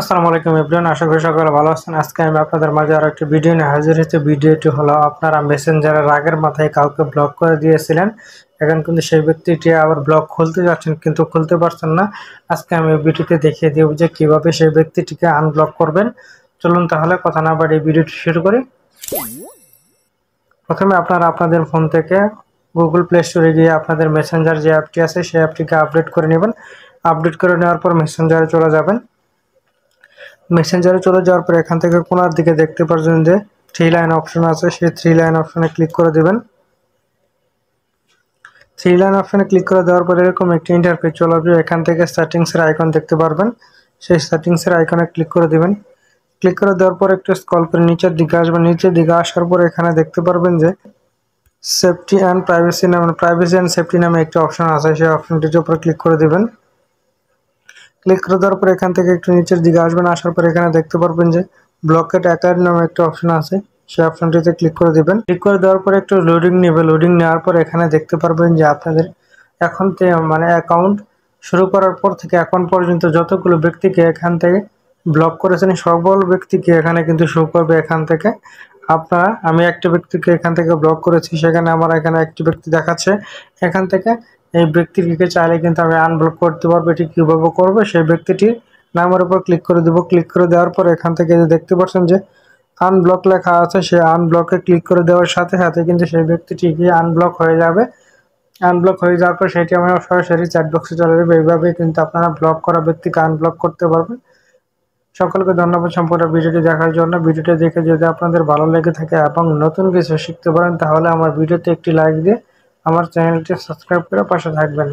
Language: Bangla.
আসসালামু আলাইকুম এভরিওয়ান আশা করি সকলে ভালো আছেন আজকে আমি আপনাদের মাঝে আরও একটি ভিডিও নিয়ে হাজির হয়েছি ভিডিওটি হলো আপনারা মেসেঞ্জারের রাগের মাথায় কাউকে ব্লক করে দিয়েছিলেন এখন কিন্তু সেই ব্যক্তিটি আবার ব্লগ খুলতে যাচ্ছেন কিন্তু খুলতে পারছেন না আজকে আমি ভিডিওতে দেখিয়ে দেব যে কীভাবে সেই ব্যক্তিটিকে আনব্লক করবেন চলুন তাহলে কথা না বাড়ি ভিডিওটি শুরু করি প্রথমে আপনারা আপনাদের ফোন থেকে গুগল প্লে স্টোরে গিয়ে আপনাদের মেসেঞ্জার যে অ্যাপটি আছে সেই অ্যাপটিকে আপডেট করে নেবেন আপডেট করে নেওয়ার পর মেসেঞ্জারে চলে যাবেন মেসেঞ্জারে চলে যাওয়ার পর এখান থেকে কোনার দিকে দেখতে পারছেন যে থ্রি লাইন অপশন আছে সেই থ্রি লাইন অপশনে ক্লিক করে দেবেন থ্রি লাইন অপশনে ক্লিক করে দেওয়ার পরে এরকম একটি ইন্টারফেস চলে আসবে এখান থেকে স্টার্টিংসের আইকন দেখতে পারবেন সেই স্টার্টিংসের আইকনে ক্লিক করে দেবেন ক্লিক করে দেওয়ার পর একটু স্কল করে নিচের দিকে আসবেন নিচের দিকে আসার পর এখানে দেখতে পারবেন যে সেফটি অ্যান্ড প্রাইভেসি নামে প্রাইভেসি অ্যান্ড সেফটি নামে একটি অপশন আছে সেই অপশনটির উপর ক্লিক করে দেবেন ক্লিক করে দেওয়ার পর এখান থেকে একটু নিচের দিকে আসবেন আসার পর এখানে দেখতে পারবেন যে ব্লকেট অ্যাকাউন্ট নামে একটা অপশন আছে সেই অপশনটিতে ক্লিক করে দেবেন ক্লিক করে দেওয়ার পর একটু লোডিং নেবে লোডিং নেওয়ার পর এখানে দেখতে পারবেন যে আপনাদের এখন মানে অ্যাকাউন্ট শুরু করার পর থেকে এখন পর্যন্ত যতগুলো ব্যক্তিকে এখান থেকে ব্লক করেছেন সকল ব্যক্তিকে এখানে কিন্তু শো করবে এখান থেকে আপনারা আমি একটা ব্যক্তিকে এখান থেকে ব্লক করেছি সেখানে আমার এখানে একটি ব্যক্তি দেখাচ্ছে এখান থেকে এই ব্যক্তিটিকে চাইলে কিন্তু আমি আনব্লক করতে পারবো এটি কীভাবে করবো সেই ব্যক্তিটির নামের উপর ক্লিক করে দেবো ক্লিক করে দেওয়ার পর এখান থেকে যে দেখতে পাচ্ছেন যে আনব্লক লেখা আছে সেই আনব্লকে ক্লিক করে দেওয়ার সাথে সাথে কিন্তু সেই ব্যক্তিটি গিয়ে আনব্লক হয়ে যাবে আনব্লক হয়ে যাওয়ার পর সেটি আমরা সরাসরি চ্যাট বক্সে চলে যাবে এইভাবে কিন্তু আপনারা ব্লক করা ব্যক্তিকে আনব্লক করতে পারবেন সকলকে ধন্যবাদ সম্পূর্ণ ভিডিওটি দেখার জন্য ভিডিওটি দেখে যদি আপনাদের ভালো লেগে থাকে এবং নতুন কিছু শিখতে পারেন তাহলে আমার ভিডিওতে একটি লাইক দিয়ে আমার চ্যানেলটি সাবস্ক্রাইব করে পাশে থাকবেন